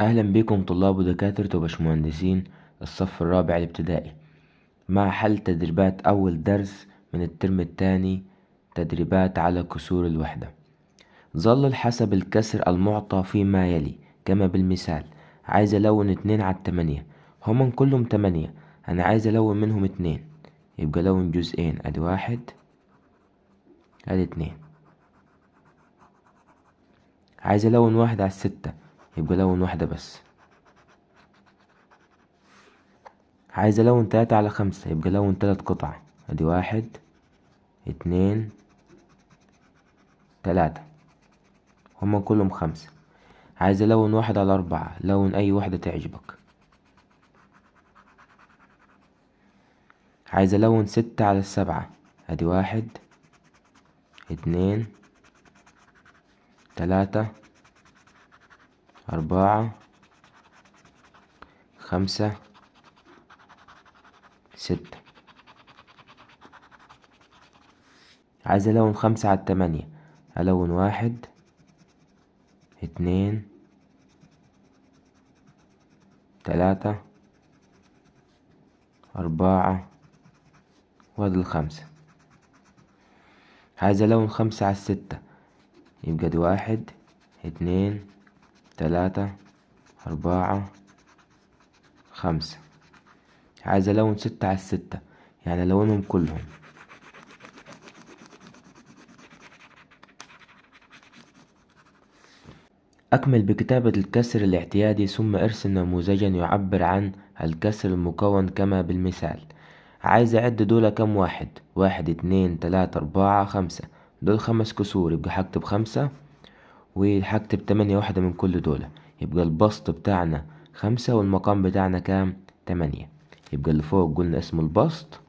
أهلا بكم طلاب ودكاترة وبشمهندسين الصف الرابع الابتدائي مع حل تدريبات أول درس من الترم الثاني تدريبات على كسور الوحدة ظلل حسب الكسر المعطى فيما يلي كما بالمثال عايز ألون اتنين على التمانية هما كلهم تمانية أنا عايز ألون منهم اتنين يبقى لون جزئين أدي واحد أدي اتنين عايز الون واحد على الستة يبقى لون واحدة بس عايز الون تلاتة على خمسة يبقى لون تلات قطع ادي واحد اتنين تلاتة هما كلهم خمسة عايز الون واحد على اربعة لون اي واحدة تعجبك عايز الون ستة على السبعة ادي واحد اتنين تلاتة أربعة خمسة ستة عايز ألون خمسة على التمانية ألون واحد اتنين تلاتة أربعة وادي الخمسة عايز ألون خمسة على الستة يبقى دي واحد اتنين تلاتة أربعة خمسة عايز ألون ستة على الستة يعني ألونهم كلهم أكمل بكتابة الكسر الاعتيادي ثم ارسم نموذجا يعبر عن الكسر المكون كما بالمثال عايز أعد دول كم واحد واحد اتنين تلاتة أربعة خمسة دول خمس كسور يبقى هكتب خمسة وهكتب تمانية واحدة من كل دول يبقى البسط بتاعنا خمسة والمقام بتاعنا كام تمانية يبقى اللي فوق قلنا اسمه البسط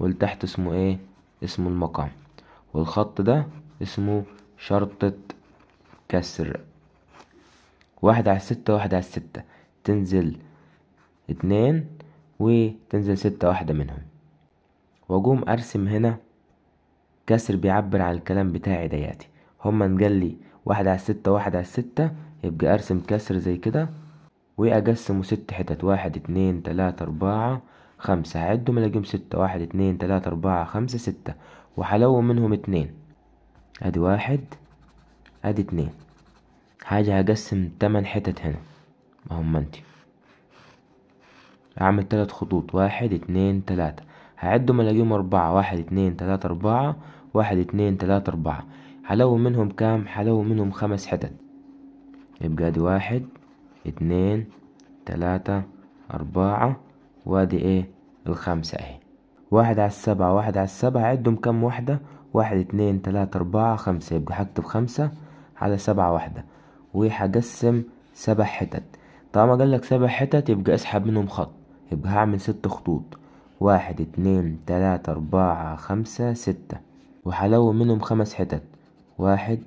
واللي تحت اسمه ايه اسمه المقام والخط ده اسمه شرطة كسر واحد على ستة واحد على ستة تنزل اتنين وتنزل ستة واحدة منهم واقوم ارسم هنا كسر بيعبر عن الكلام بتاعي دياتي هما لي واحد على ستة واحد على ستة يبقى ارسم كسر زي كده واقسمه ست حتت واحد اتنين تلاتة اربعة خمسة هعدهم الاقيهم ستة واحد اتنين تلاتة اربعة خمسة ستة وهلون منهم اتنين ادي واحد ادي اتنين حاجة هقسم تمن حتت هنا ما هم انتي اعمل تلات خطوط واحد اتنين تلاتة هعدهم الاقيهم اربعة واحد اتنين تلاتة اربعة واحد اتنين تلاتة اربعة حلو منهم كام حلو منهم خمس حتت يبقى دي واحد اتنين تلاتة اربعة وادي ايه الخمسة اهي واحد على السبعة واحد على السبعة عدهم كم واحدة واحد اتنين تلاتة اربعة خمسة يبقى هكتب خمسة على سبعة واحدة وهقسم سبع حتت طالما قالك سبع حتت يبقى اسحب منهم خط يبقى هعمل ست خطوط واحد اتنين تلاتة أربعة خمسة ستة وحلو منهم خمس حتت واحد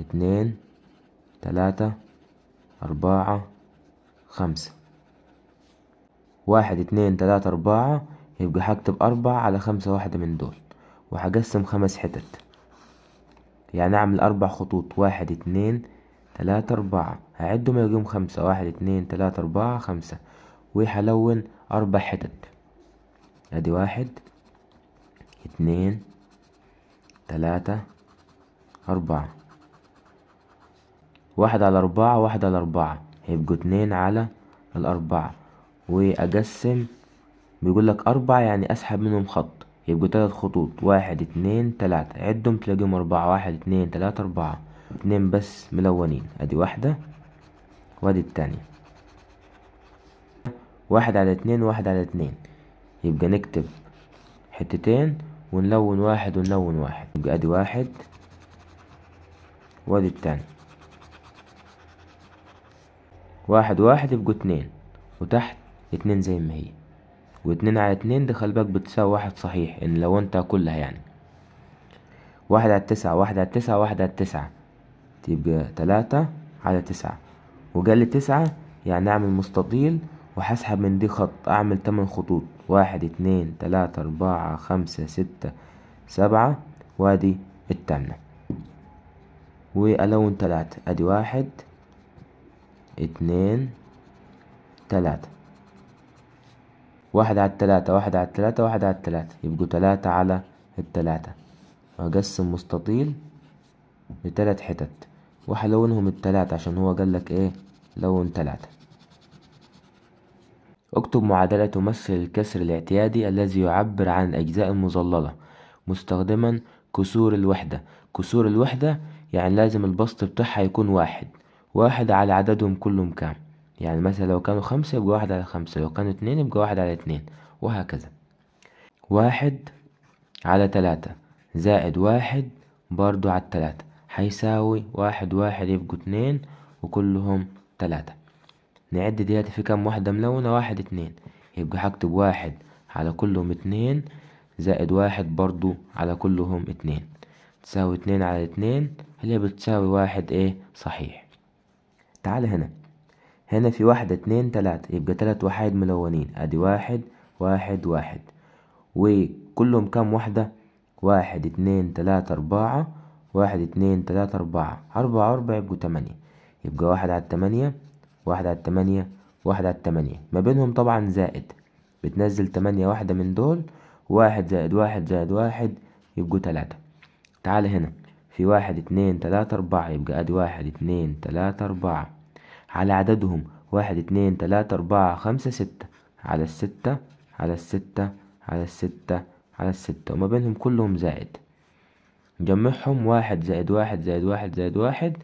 اتنين تلاتة أربعة خمسة واحد اتنين تلاتة أربعة يبقى هكتب أربعة على خمسة واحدة من دول وهقسم خمس حتت يعني أعمل أربع خطوط واحد اتنين تلاتة أربعة هعدهم يجيهم خمسة واحد اتنين تلاتة أربعة خمسة وهلون أربع حتت ادي واحد اتنين تلاتة أربعة واحد على أربعة واحد على أربعة هيبقوا اتنين على الأربعة وأقسم بيقولك أربعة يعني أسحب منهم خط يبقوا تلات خطوط واحد اتنين تلاتة عدهم تلاقيهم أربعة واحد اتنين تلاتة أربعة اتنين بس ملونين أدي واحدة وأدي التانية واحد على اتنين واحد على اتنين يبقى نكتب حتتين ونلون واحد ونلون واحد يبقى ادي واحد وادي التاني واحد واحد يبقوا اتنين وتحت اتنين زي ما هي واتنين على اتنين دخل بالك بتساوي واحد صحيح ان لو انت كلها يعني واحد على تسعة واحد على تسعة واحد على تسعة تبقى تلاتة على تسعة وجالي تسعة يعني اعمل مستطيل وهسحب من دي خط اعمل تمن خطوط واحد اتنين تلاتة أربعة خمسة ستة سبعة وادي التامنة وألون تلاتة أدي واحد اتنين تلاتة واحد على التلاتة واحد على التلاتة واحد على التلاتة يبقوا تلاتة على التلاتة واقسم مستطيل لتلات حتت وهلونهم التلاتة عشان هو لك ايه لون تلاتة اكتب معادلة تمثل الكسر الاعتيادي الذي يعبر عن الأجزاء المظللة مستخدما كسور الوحدة كسور الوحدة يعني لازم البسط بتاعها يكون واحد واحد على عددهم كلهم كام يعني مثلا لو كانوا خمسة يبقى واحد على خمسة لو كانوا اتنين يبقى واحد على اتنين وهكذا واحد على تلاتة زائد واحد برضو على التلاتة هيساوي واحد واحد يبقوا اتنين وكلهم تلاتة نعد دياتي في كام وحدة ملونة واحد اتنين يبقى هكتب واحد على كلهم اتنين زائد واحد برضو على كلهم اتنين تساوي اتنين على اتنين اللي بتساوي واحد ايه صحيح تعال هنا هنا في واحدة اتنين تلاتة يبقى تلات وحايد ملونين ادي واحد واحد واحد وكلهم كام وحدة واحد اتنين تلاتة اربعة واحد اتنين تلاتة اربعة اربعة اربعة يبقوا تمانية يبقى واحد على التمانية واحدة على التمانية واحدة على التمانية ما بينهم طبعا زائد بتنزل تمانية واحدة من دول واحد زائد واحد زائد واحد يبقوا تلاتة تعال هنا في واحد اتنين تلاتة أربعة يبقى أدي واحد اتنين تلاتة أربعة على عددهم واحد اتنين تلاتة أربعة خمسة ستة على الستة على الستة على الستة على الستة وما بينهم كلهم زائد نجمعهم واحد زائد واحد زائد واحد زائد واحد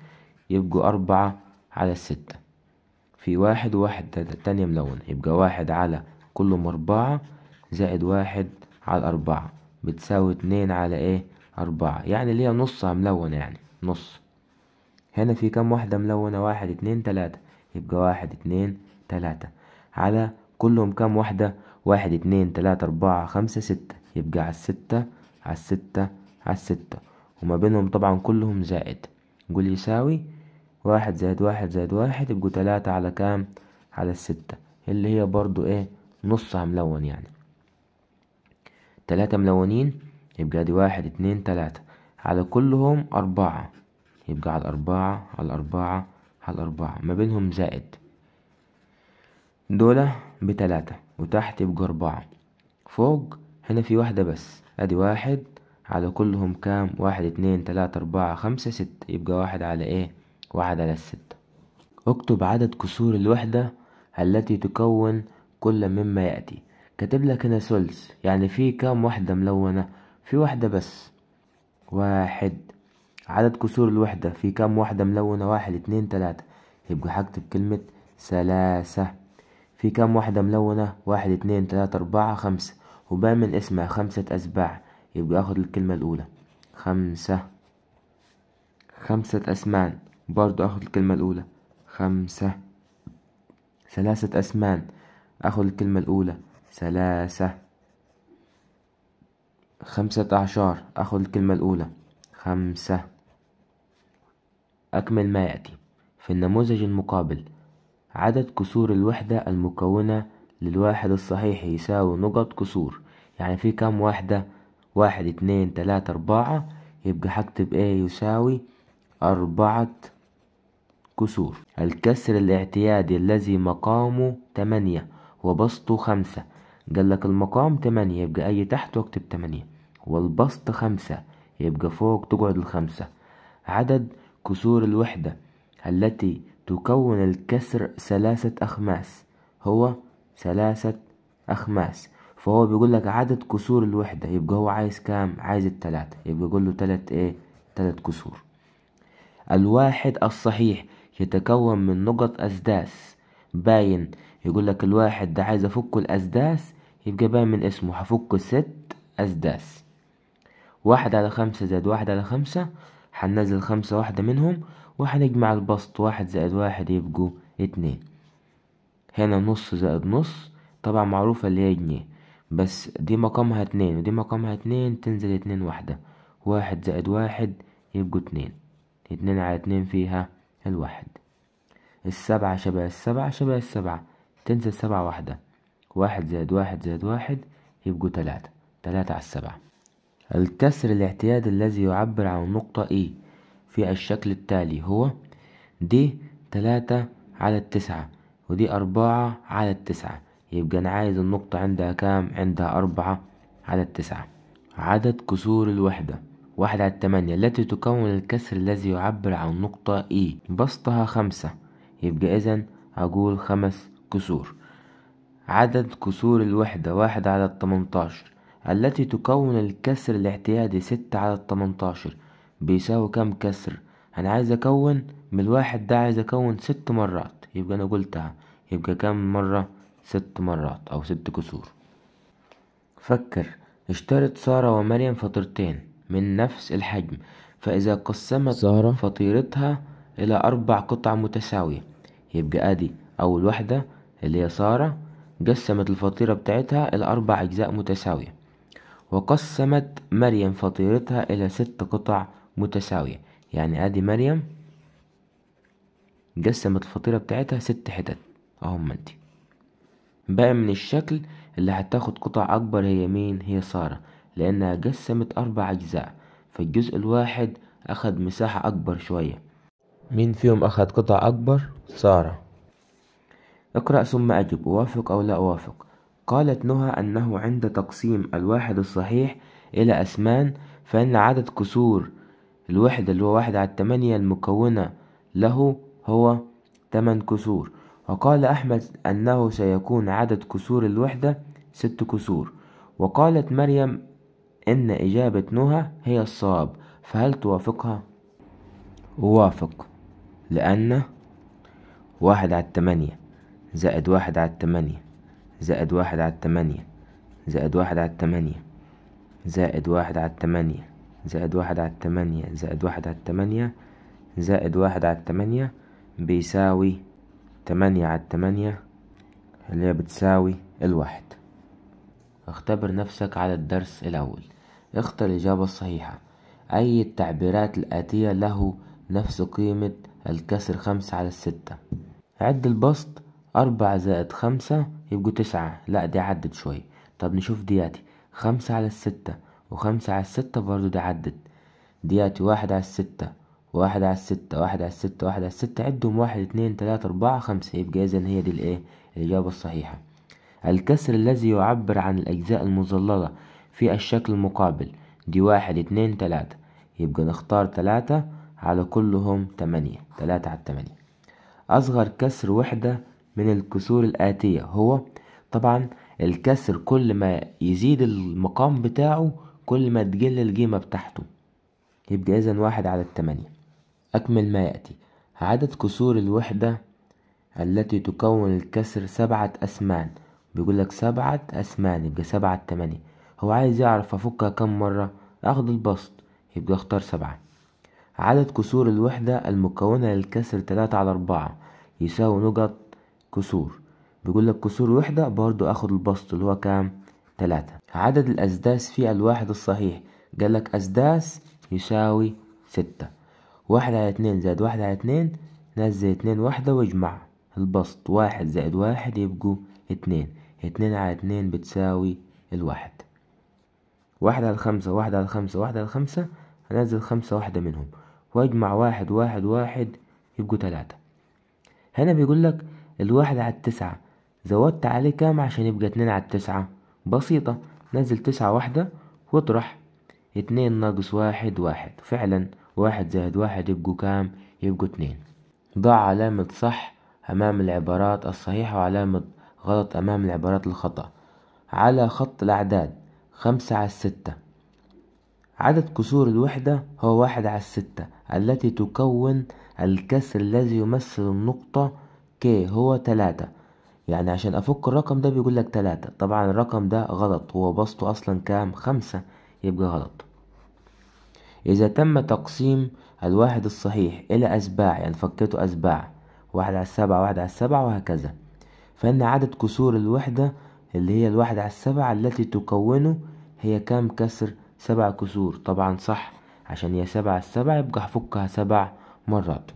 يبقوا أربعة على الستة في واحد وواحد تانية ملونة يبقى واحد على كل مربعة زائد واحد على أربعة بتساوي اتنين على ايه أربعة يعني ليها نصها ملونة يعني نص هنا في كم واحدة ملونة واحد اتنين تلاتة يبقى واحد اتنين تلاتة على كلهم كم واحدة واحد اتنين تلاتة أربعة خمسة ستة يبقى على الستة على الستة على الستة وما بينهم طبعا كلهم زائد يقول يساوي واحد زائد واحد زائد واحد يبقوا تلاتة على كام على الستة اللي هي برضو ايه نصها ملون يعني تلاتة ملونين يبقى دي واحد اتنين تلاتة على كلهم أربعة يبقى على الأربعة على الأربعة على الأربعة ما بينهم زائد دولة بتلاتة وتحت يبقى أربعة فوق هنا في واحدة بس أدي واحد على كلهم كام واحد اتنين تلاتة أربعة خمسة ستة يبقى واحد على ايه واحد على الستة اكتب عدد كسور الوحدة التي تكون كل مما يأتي كاتب لك هنا ثلث يعني في كام وحدة ملونة في واحدة بس واحد عدد كسور الوحدة في كام وحدة ملونة واحد اتنين تلاتة يبقى هكتب كلمة ثلاثة في كام وحدة ملونة واحد اتنين تلاتة أربعة خمسة وبقى من اسمها خمسة أسباع يبقى اخد الكلمة الأولى خمسة خمسة أسمان برضو اخد الكلمة الاولى خمسة ثلاثة اسمان اخد الكلمة الاولى ثلاثة خمسة اعشار اخد الكلمة الاولى خمسة اكمل ما يأتي في النموذج المقابل عدد كسور الوحدة المكونة للواحد الصحيح يساوي نقط كسور يعني في كم واحدة واحد اتنين تلاتة اربعة يبقى هكتب ايه يساوي أربعة كسور الكسر الاعتيادي الذي مقامه تمانية وبسطه خمسة لك المقام تمانية يبقى أي تحت واكتب تمانية والبسط خمسة يبقى فوق تقعد الخمسة عدد كسور الوحدة التي تكون الكسر ثلاثة أخماس هو ثلاثة أخماس فهو بيقول لك عدد كسور الوحدة يبقى هو عايز كام عايز التلاتة يبقى يقول له تلات ايه تلات كسور الواحد الصحيح يتكون من نقط أسداس باين يقول لك الواحد ده عايز أفك الأسداس يبقى باين من اسمه هفك ست أسداس واحد على خمسة زائد واحد على خمسة هننزل خمسة واحدة منهم وهنجمع البسط واحد زائد واحد يبقوا اتنين هنا نص زائد نص طبعا معروفة اللي هي جنيه بس دي مقامها اتنين ودي مقامها اتنين تنزل اتنين واحدة واحد زائد واحد يبقوا اتنين اتنين على اتنين فيها الواحد السبعة شبه السبعة شبه السبعة تنسى السبعة واحدة واحد زائد واحد زائد واحد يبقوا تلاتة تلاتة على السبعة الكسر الاعتيادي الذي يعبر عن النقطة اي e في الشكل التالي هو دي تلاتة على التسعة ودي أربعة على التسعة يبقى أنا عايز النقطة عندها كام عندها أربعة على التسعة عدد كسور الوحدة واحد على التمانية التي تكون الكسر الذي يعبر عن نقطة اي e. بسطها خمسة يبقى إذا أقول خمس كسور عدد كسور الوحدة واحد على التمنتاشر التي تكون الكسر الاعتيادي ستة على التمنتاشر بيساوي كم كسر أنا عايز أكون من الواحد ده عايز أكون ست مرات يبقى أنا قلتها يبقى كم مرة ست مرات أو ست كسور فكر اشترت سارة ومريم فطرتين من نفس الحجم فإذا قسمت زهرة فطيرتها إلى أربع قطع متساوية يبقى أدي أول واحدة اللي هي سارة قسمت الفطيرة بتاعتها إلى أربع أجزاء متساوية وقسمت مريم فطيرتها إلى ست قطع متساوية يعني أدي مريم قسمت الفطيرة بتاعتها ست حتت أهم دي بقى من الشكل اللي هتاخد قطع أكبر هي مين هي سارة لأنها قسمت أربع أجزاء فالجزء الواحد أخد مساحة أكبر شوية مين فيهم أخد قطع أكبر؟ سارة اقرأ ثم أجب أوافق أو لا أوافق قالت نهى أنه عند تقسيم الواحد الصحيح إلى أسمان فإن عدد كسور الوحدة اللي هو واحد على التمانية المكونة له هو تمن كسور وقال أحمد أنه سيكون عدد كسور الوحدة ست كسور وقالت مريم إن إجابة نهى هي الصواب فهل توافقها؟ وافق لأن واحد على التمانية زائد واحد على التمانية زائد واحد على التمانية زائد واحد على التمانية زائد واحد على التمانية زائد واحد على التمانية زائد واحد على التمانية زائد واحد على التمانية بيساوي تمانية على التمانية اللي هي بتساوي الواحد اختبر نفسك على الدرس الأول اختر الإجابة الصحيحة أي التعبيرات الآتية له نفس قيمة الكسر خمسة على الستة عد البسط أربعة زائد خمسة يبقوا تسعة لا دي عدت شوي طب نشوف دياتي خمسة على الستة وخمسة على الستة برضو دي عدت دياتي واحد على الستة واحد على الستة واحد على الستة واحد على الستة عدهم واحد اتنين تلاتة أربعة خمسة يبقى إذا هي دي الإيه الإجابة الصحيحة الكسر الذي يعبر عن الأجزاء المظللة في الشكل المقابل دي واحد اتنين تلاتة يبقى نختار تلاتة على كلهم تمانية تلاتة على التمانية أصغر كسر وحدة من الكسور الآتية هو طبعا الكسر كل ما يزيد المقام بتاعه كل ما تقل القيمة بتاعته يبقى إذا واحد على التمانية أكمل ما يأتي عدد كسور الوحدة التي تكون الكسر سبعة أسمان بيقول لك سبعة أثمان يبقى سبعة تمانية هو عايز يعرف أفكها كم مرة أخد البسط يبقى اختار سبعة عدد كسور الوحدة المكونة للكسر تلاتة على أربعة يساوي نقط كسور بيقول لك كسور وحدة برضو أخد البسط اللي هو كام تلاتة عدد الأسداس في الواحد الصحيح قال لك أسداس يساوي ستة واحد على اتنين زائد واحد على اتنين نزل اتنين واحدة واجمع البسط واحد زائد واحد يبقوا اتنين اتنين على اتنين بتساوي الواحد واحد على خمسة واحد على خمسة واحد على خمسة هنزل خمسة واحدة منهم واجمع واحد واحد واحد يبقوا تلاتة هنا بيقولك الواحد على التسعة زودت عليه كام عشان يبقى اتنين على التسعة بسيطة نزل تسعة واحدة واطرح اتنين ناقص واحد واحد فعلا واحد زائد واحد يبقوا كام يبقوا اتنين ضع علامة صح أمام العبارات الصحيحة وعلامة غلط أمام العبارات الخطأ على خط الأعداد خمسة على ستة عدد كسور الوحدة هو واحد على ستة التي تكون الكسر الذي يمثل النقطة ك هو تلاتة يعني عشان أفك الرقم ده بيقول لك تلاتة طبعا الرقم ده غلط هو بسطه أصلا كام خمسة يبقى غلط إذا تم تقسيم الواحد الصحيح إلى أسباع يعني فكته أسباع واحد على سبعة واحد على سبعة وهكذا فإن عدد كسور الوحدة اللي هي الواحد على السبعة التي تكونه هي كام كسر سبع كسور طبعا صح عشان هي سبعة السبعة يبقى هفكها سبع مرات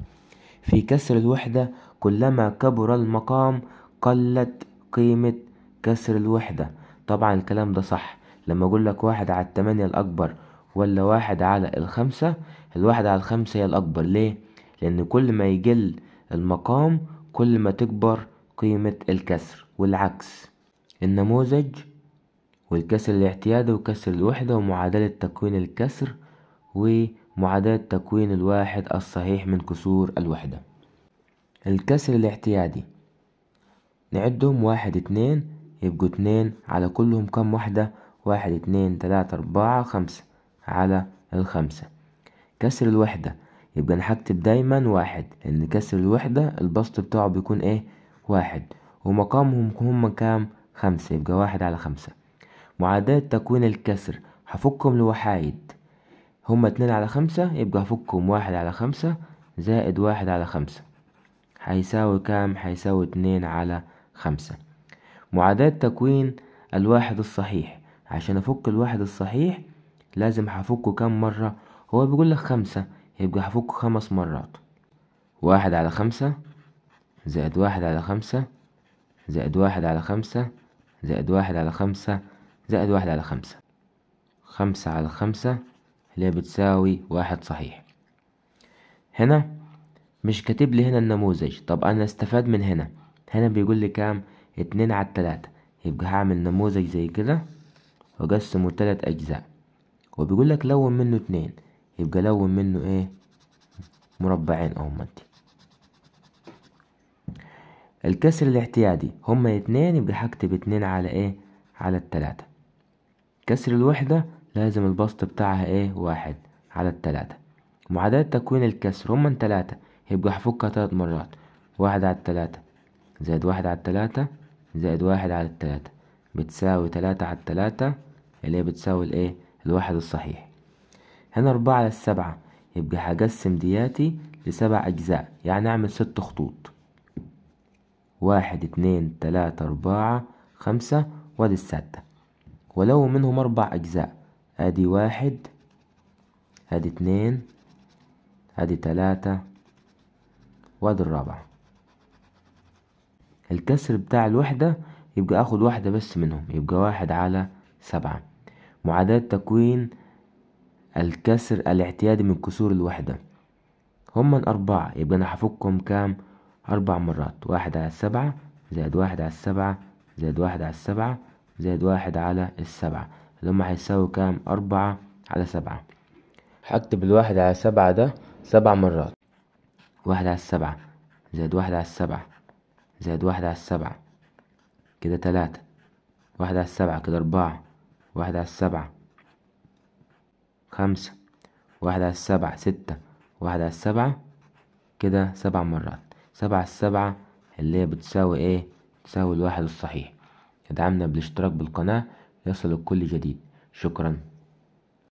في كسر الوحدة كلما كبر المقام قلت قيمة كسر الوحدة طبعا الكلام ده صح لما أقول لك واحد على التمانية الأكبر ولا واحد على الخمسة الواحد على الخمسة هي الأكبر ليه؟ لأن كل ما يقل المقام كل ما تكبر قيمة الكسر والعكس النموذج والكسر الاعتيادي وكسر الوحدة ومعادلة تكوين الكسر ومعادلة تكوين الواحد الصحيح من كسور الوحدة الكسر الاعتيادي نعدهم واحد اتنين يبقوا اتنين على كلهم كم وحدة واحد اتنين تلاتة اربعة خمسة على الخمسة كسر الوحدة يبقى انا هكتب دايما واحد لان كسر الوحدة البسط بتاعه بيكون ايه واحد ومقامهم هم كام خمسة يبقى واحد على خمسة معادلة تكوين الكسر هفكهم لوحايد هما اتنين على خمسة يبقى هفكهم واحد على خمسة زائد واحد على خمسة هيساوي كام هيساوي اتنين على خمسة معادلة تكوين الواحد الصحيح عشان افك الواحد الصحيح لازم هفكه كام مرة هو لك خمسة يبقى هفكه خمس مرات واحد على خمسة زائد واحد على خمسة زائد واحد على خمسة زائد واحد على خمسة زائد واحد على خمسة خمسة على خمسة اللي بتساوي واحد صحيح هنا مش كاتب لي هنا النموذج طب انا استفاد من هنا هنا بيقول لي كام اتنين على التلاتة يبقى هعمل نموذج زي كده واقسمه تلات اجزاء وبيقول لك لون منه اتنين يبقى لون منه ايه مربعين اهو انتي الكسر الاعتيادي هما اتنين يبقى هكتب اتنين على ايه على التلاتة كسر الوحدة لازم البسط بتاعها ايه واحد على التلاتة معادلة تكوين الكسر هما تلاتة يبقى هفكها تلات مرات واحد على التلاتة زائد واحد على التلاتة زائد واحد على التلاتة بتساوي تلاتة على التلاتة اللي هي بتساوي الايه الواحد الصحيح هنا أربعة على السبعة يبقى هقسم دياتي لسبع أجزاء يعني أعمل ست خطوط واحد اتنين تلاتة أربعة خمسة وادي الستة ولو منهم أربع أجزاء أدي واحد أدي اتنين أدي تلاتة وأدي الرابعة الكسر بتاع الوحدة يبقى أخد واحدة بس منهم يبقى واحد على سبعة معاداة تكوين الكسر الاعتيادي من كسور الوحدة هما الاربعة يبقى أنا هفكهم كام أربع مرات واحد على السبعة زائد واحد على السبعة زائد واحد على السبعة زائد واحد على السبعة اللي هما هيساوي كام أربعة على سبعة هكتب الواحد على سبعة ده سبع مرات واحد على السبعة زائد واحد على السبعة زائد واحد على السبعة كده تلاتة واحد على السبعة كده أربعة واحد على السبعة خمسة واحد على السبعة ستة واحد على السبعة كده سبع مرات سبعة السبعة اللي هي بتساوي ايه بتساوي الواحد الصحيح ادعمنا بالاشتراك بالقناة يصل كل جديد شكرا